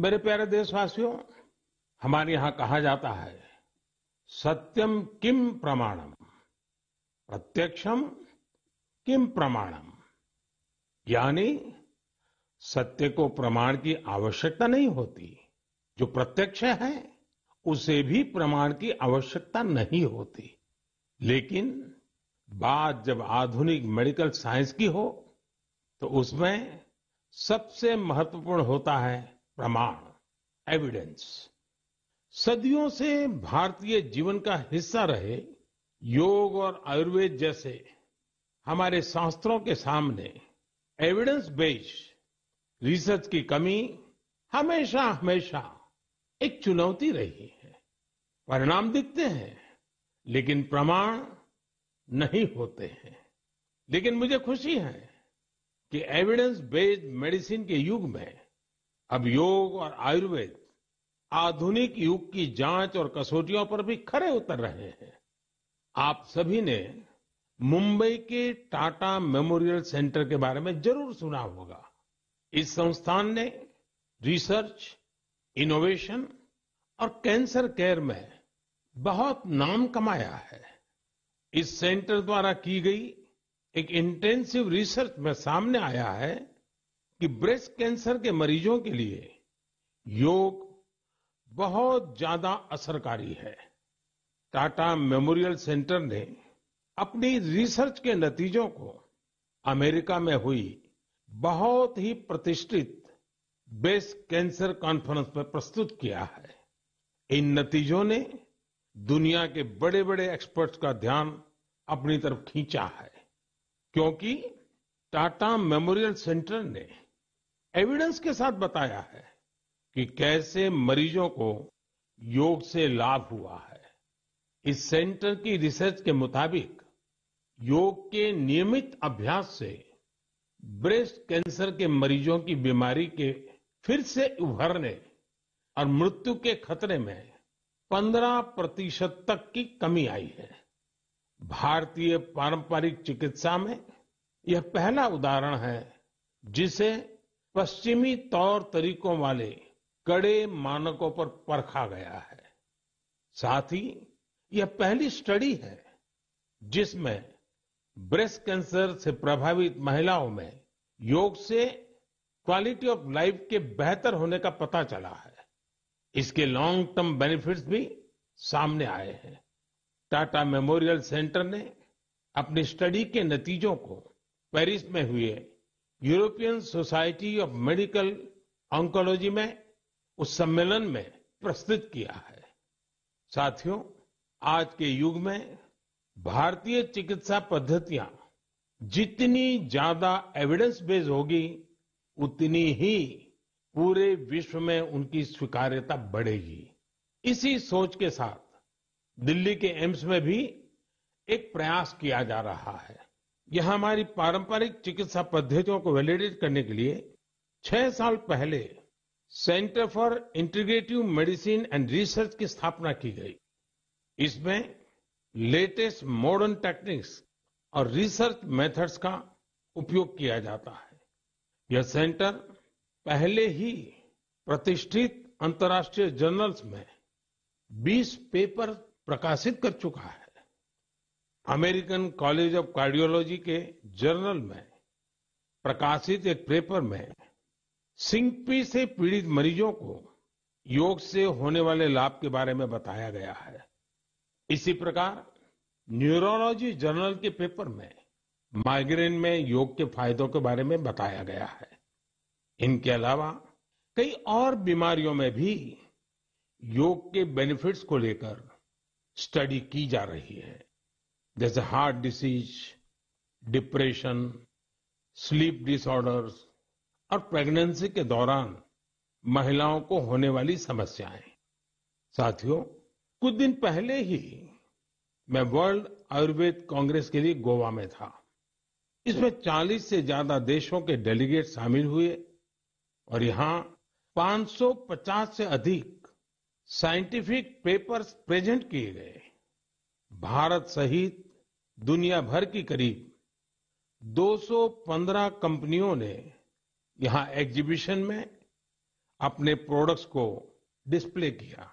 मेरे प्यारे देशवासियों हमारे यहां कहा जाता है सत्यम किम प्रमाणम प्रत्यक्षम किम प्रमाणम यानी सत्य को प्रमाण की आवश्यकता नहीं होती जो प्रत्यक्ष है उसे भी प्रमाण की आवश्यकता नहीं होती लेकिन बात जब आधुनिक मेडिकल साइंस की हो तो उसमें सबसे महत्वपूर्ण होता है प्रमाण एविडेंस सदियों से भारतीय जीवन का हिस्सा रहे योग और आयुर्वेद जैसे हमारे शास्त्रों के सामने एविडेंस बेस्ड रिसर्च की कमी हमेशा हमेशा एक चुनौती रही है परिणाम दिखते हैं लेकिन प्रमाण नहीं होते हैं लेकिन मुझे खुशी है कि एविडेंस बेस्ड मेडिसिन के युग में अब योग और आयुर्वेद आधुनिक युग की जांच और कसौटियों पर भी खरे उतर रहे हैं आप सभी ने मुंबई के टाटा मेमोरियल सेंटर के बारे में जरूर सुना होगा इस संस्थान ने रिसर्च इनोवेशन और कैंसर केयर में बहुत नाम कमाया है इस सेंटर द्वारा की गई एक इंटेंसिव रिसर्च में सामने आया है कि ब्रेस्ट कैंसर के मरीजों के लिए योग बहुत ज्यादा असरकारी है टाटा मेमोरियल सेंटर ने अपनी रिसर्च के नतीजों को अमेरिका में हुई बहुत ही प्रतिष्ठित ब्रेस्ट कैंसर कॉन्फ्रेंस में प्रस्तुत किया है इन नतीजों ने दुनिया के बड़े बड़े एक्सपर्ट्स का ध्यान अपनी तरफ खींचा है क्योंकि टाटा मेमोरियल सेंटर ने एविडेंस के साथ बताया है कि कैसे मरीजों को योग से लाभ हुआ है इस सेंटर की रिसर्च के मुताबिक योग के नियमित अभ्यास से ब्रेस्ट कैंसर के मरीजों की बीमारी के फिर से उभरने और मृत्यु के खतरे में 15 प्रतिशत तक की कमी आई है भारतीय पारंपरिक चिकित्सा में यह पहला उदाहरण है जिसे पश्चिमी तौर तरीकों वाले कड़े मानकों पर परखा गया है साथ ही यह पहली स्टडी है जिसमें ब्रेस्ट कैंसर से प्रभावित महिलाओं में योग से क्वालिटी ऑफ लाइफ के बेहतर होने का पता चला है इसके लॉन्ग टर्म बेनिफिट्स भी सामने आए हैं टाटा मेमोरियल सेंटर ने अपनी स्टडी के नतीजों को पेरिस में हुए European Society of Medical Oncology में उस सम्मेलन में प्रस्तुत किया है साथियों आज के युग में भारतीय चिकित्सा पद्धतियां जितनी ज्यादा एविडेंस बेस्ड होगी उतनी ही पूरे विश्व में उनकी स्वीकार्यता बढ़ेगी इसी सोच के साथ दिल्ली के एम्स में भी एक प्रयास किया जा रहा है यह हमारी पारंपरिक चिकित्सा पद्धतियों को वैलिडेट करने के लिए छह साल पहले Centre for Integrative Medicine and Research की स्थापना की गई इसमें लेटेस्ट मॉडर्न टेक्निक्स और रिसर्च मेथड्स का उपयोग किया जाता है यह सेंटर पहले ही प्रतिष्ठित अंतर्राष्ट्रीय जर्नल्स में 20 पेपर प्रकाशित कर चुका है अमेरिकन कॉलेज ऑफ कार्डियोलॉजी के जर्नल में प्रकाशित एक पेपर में सिंकपी से पीड़ित मरीजों को योग से होने वाले लाभ के बारे में बताया गया है इसी प्रकार न्यूरोलॉजी जर्नल के पेपर में माइग्रेन में योग के फायदों के बारे में बताया गया है इनके अलावा कई और बीमारियों में भी योग के बेनिफिट्स को लेकर स्टडी की जा रही है जैसे heart disease depression sleep disorders और प्रेगनेंसी के दौरान महिलाओं को होने वाली समस्याएं साथियों कुछ दिन पहले ही मैं वर्ल्ड आयुर्वेद कांग्रेस के लिए गोवा में था इसमें 40 से ज्यादा देशों के डेलीगेट शामिल हुए और यहां 550 से अधिक साइंटिफिक पेपर्स प्रेजेंट किए गए भारत सहित दुनिया भर की करीब 215 कंपनियों ने यहां एग्जीबिशन में अपने प्रोडक्ट्स को डिस्प्ले किया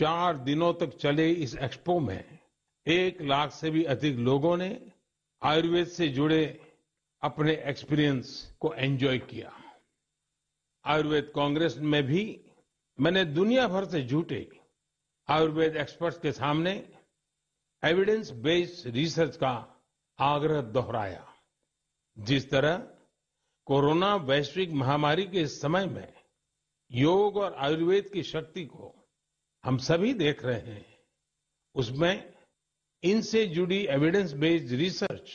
चार दिनों तक चले इस एक्सपो में एक लाख से भी अधिक लोगों ने आयुर्वेद से जुड़े अपने एक्सपीरियंस को एंजॉय किया आयुर्वेद कांग्रेस में भी मैंने दुनिया भर से जुटे आयुर्वेद एक्सपर्ट्स के सामने एविडेंस बेस्ड रिसर्च का आग्रह दोहराया जिस तरह कोरोना वैश्विक महामारी के समय में योग और आयुर्वेद की शक्ति को हम सभी देख रहे हैं उसमें इनसे जुड़ी एविडेंस बेस्ड रिसर्च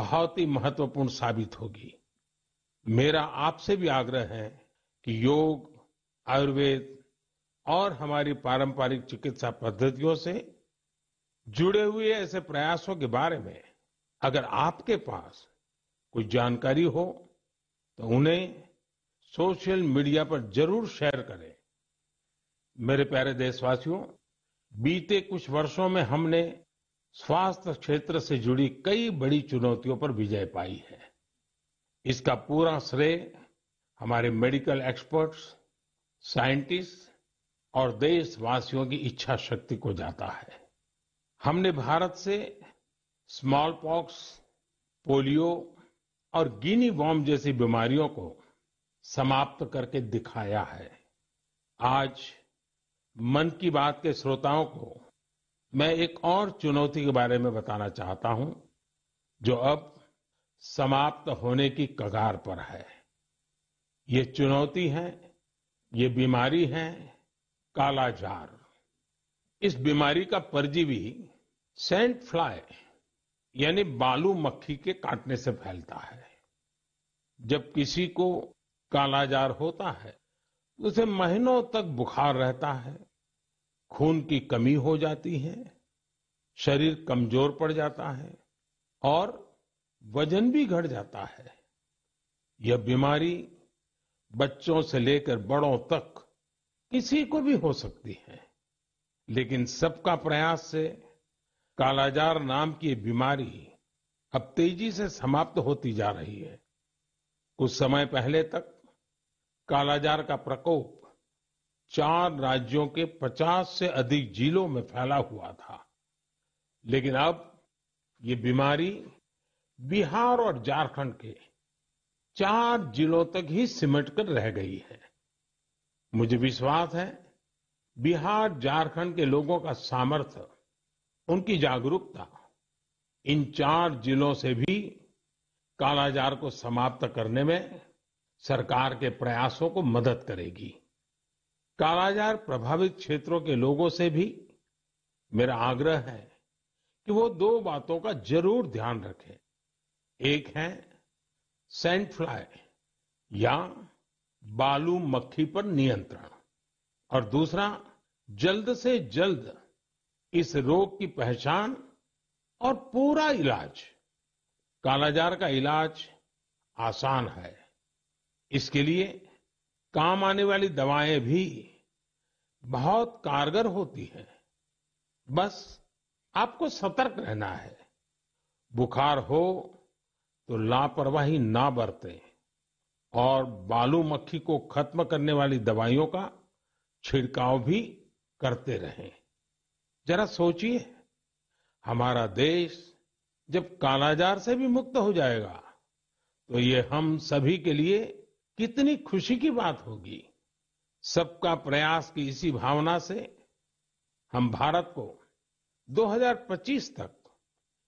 बहुत ही महत्वपूर्ण साबित होगी मेरा आपसे भी आग्रह है कि योग आयुर्वेद और हमारी पारंपरिक चिकित्सा पद्धतियों से जुड़े हुए ऐसे प्रयासों के बारे में अगर आपके पास कोई जानकारी हो तो उन्हें सोशल मीडिया पर जरूर शेयर करें मेरे प्यारे देशवासियों बीते कुछ वर्षों में हमने स्वास्थ्य क्षेत्र से जुड़ी कई बड़ी चुनौतियों पर विजय पाई है इसका पूरा श्रेय हमारे मेडिकल एक्सपर्ट्स साइंटिस्ट और देशवासियों की इच्छा शक्ति को जाता है हमने भारत से स्मॉल पॉक्स पोलियो और गिनी वॉर्म जैसी बीमारियों को समाप्त करके दिखाया है आज मन की बात के श्रोताओं को मैं एक और चुनौती के बारे में बताना चाहता हूं जो अब समाप्त होने की कगार पर है ये चुनौती है ये बीमारी है कालाजार इस बीमारी का परजीवी सेंट फ्लाई यानी बालू मक्खी के काटने से फैलता है जब किसी को कालाजार होता है उसे महीनों तक बुखार रहता है खून की कमी हो जाती है शरीर कमजोर पड़ जाता है और वजन भी घट जाता है यह बीमारी बच्चों से लेकर बड़ों तक किसी को भी हो सकती है लेकिन सबका प्रयास से कालाजार नाम की ये बीमारी अब तेजी से समाप्त होती जा रही है कुछ समय पहले तक कालाजार का प्रकोप चार राज्यों के 50 से अधिक जिलों में फैला हुआ था लेकिन अब ये बीमारी बिहार और झारखंड के चार जिलों तक ही सिमट कर रह गई है मुझे विश्वास है बिहार झारखंड के लोगों का सामर्थ्य उनकी जागरूकता इन चार जिलों से भी कालाजार को समाप्त करने में सरकार के प्रयासों को मदद करेगी कालाजार प्रभावित क्षेत्रों के लोगों से भी मेरा आग्रह है कि वो दो बातों का जरूर ध्यान रखें एक है सेंट फ्लाई या बालू मक्खी पर नियंत्रण और दूसरा जल्द से जल्द इस रोग की पहचान और पूरा इलाज कालाजार का इलाज आसान है इसके लिए काम आने वाली दवाएं भी बहुत कारगर होती हैं बस आपको सतर्क रहना है बुखार हो तो लापरवाही ना बरतें और बालू मक्खी को खत्म करने वाली दवाइयों का छिड़काव भी करते रहें जरा सोचिए हमारा देश जब कालाजार से भी मुक्त हो जाएगा तो ये हम सभी के लिए कितनी खुशी की बात होगी सबका प्रयास की इसी भावना से हम भारत को 2025 तक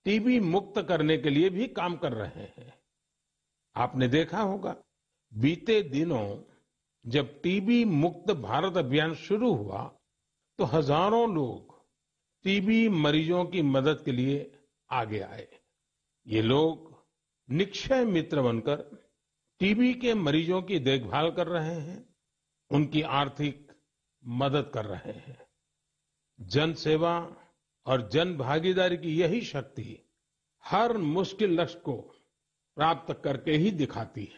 टीबी मुक्त करने के लिए भी काम कर रहे हैं आपने देखा होगा बीते दिनों जब टीबी मुक्त भारत अभियान शुरू हुआ तो हजारों लोग टीबी मरीजों की मदद के लिए आगे आए ये लोग निक्षय मित्र बनकर टीबी के मरीजों की देखभाल कर रहे हैं उनकी आर्थिक मदद कर रहे हैं जन सेवा और जन भागीदारी की यही शक्ति हर मुश्किल लक्ष्य को प्राप्त करके ही दिखाती है